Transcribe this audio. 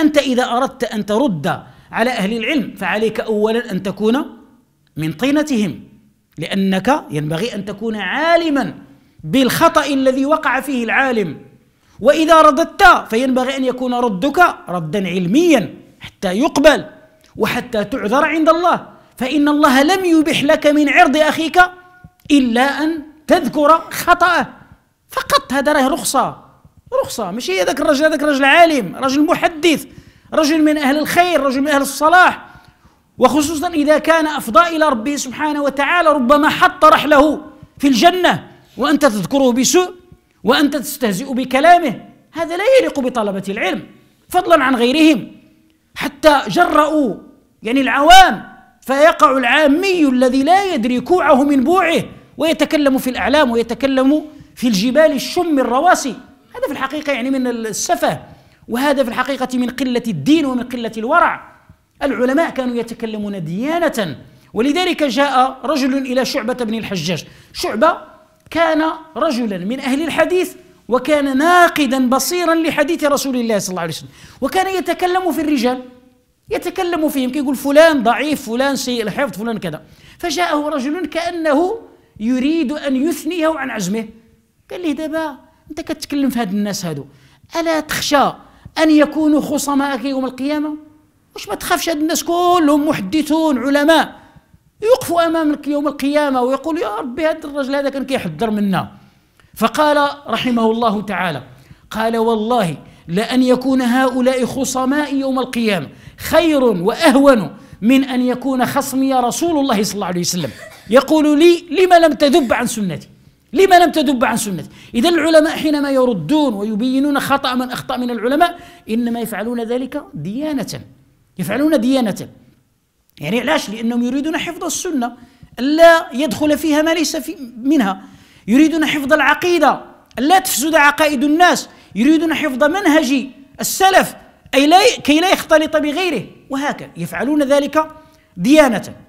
أنت إذا أردت أن ترد على أهل العلم فعليك أولا أن تكون من طينتهم لأنك ينبغي أن تكون عالما بالخطأ الذي وقع فيه العالم وإذا رددت فينبغي أن يكون ردك ردا علميا حتى يقبل وحتى تعذر عند الله فإن الله لم يبح لك من عرض أخيك إلا أن تذكر خطأه فقط هذا رخصة رخصة مش هي ذاك الرجل هذاك الرجل عالم رجل محدث رجل من أهل الخير رجل من أهل الصلاح وخصوصا إذا كان أفضى إلى ربه سبحانه وتعالى ربما حط رحله في الجنة وأنت تذكره بسوء وأنت تستهزئ بكلامه هذا لا يليق بطلبة العلم فضلا عن غيرهم حتى جرأوا يعني العوام فيقع العامي الذي لا يدري كوعه من بوعه ويتكلم في الأعلام ويتكلم في الجبال الشم الرواسي هذا في الحقيقة يعني من السفة وهذا في الحقيقة من قلة الدين ومن قلة الورع العلماء كانوا يتكلمون ديانة ولذلك جاء رجل إلى شعبة بن الحجاج شعبة كان رجلا من أهل الحديث وكان ناقدا بصيرا لحديث رسول الله صلى الله عليه وسلم وكان يتكلم في الرجال يتكلم فيهم كيقول كي فلان ضعيف فلان سيء الحفظ فلان كذا فجاءه رجل كأنه يريد أن يثنيه عن عزمه قال له دابا انت كتكلم في هاد الناس هادو الا تخشى ان يكونوا خصماءك يوم القيامه واش ما تخافش هاد الناس كلهم محدثون علماء يوقفوا امامك يوم القيامه ويقول يا ربي هذا الرجل هذا كان كيحذر منا فقال رحمه الله تعالى قال والله لأن يكون هؤلاء خصماء يوم القيامة خير وأهون من أن يكون خصمي رسول الله صلى الله عليه وسلم يقول لي لما لم تذب عن سنتي لما لم تدب عن سنته إذا العلماء حينما يردون ويبينون خطأ من أخطأ من العلماء إنما يفعلون ذلك ديانة يفعلون ديانة يعني علاش لأنهم يريدون حفظ السنة ألا يدخل فيها ما ليس في منها يريدون حفظ العقيدة ألا تفسد عقائد الناس يريدون حفظ منهج السلف أي لا كي لا يختلط بغيره وهكذا يفعلون ذلك ديانة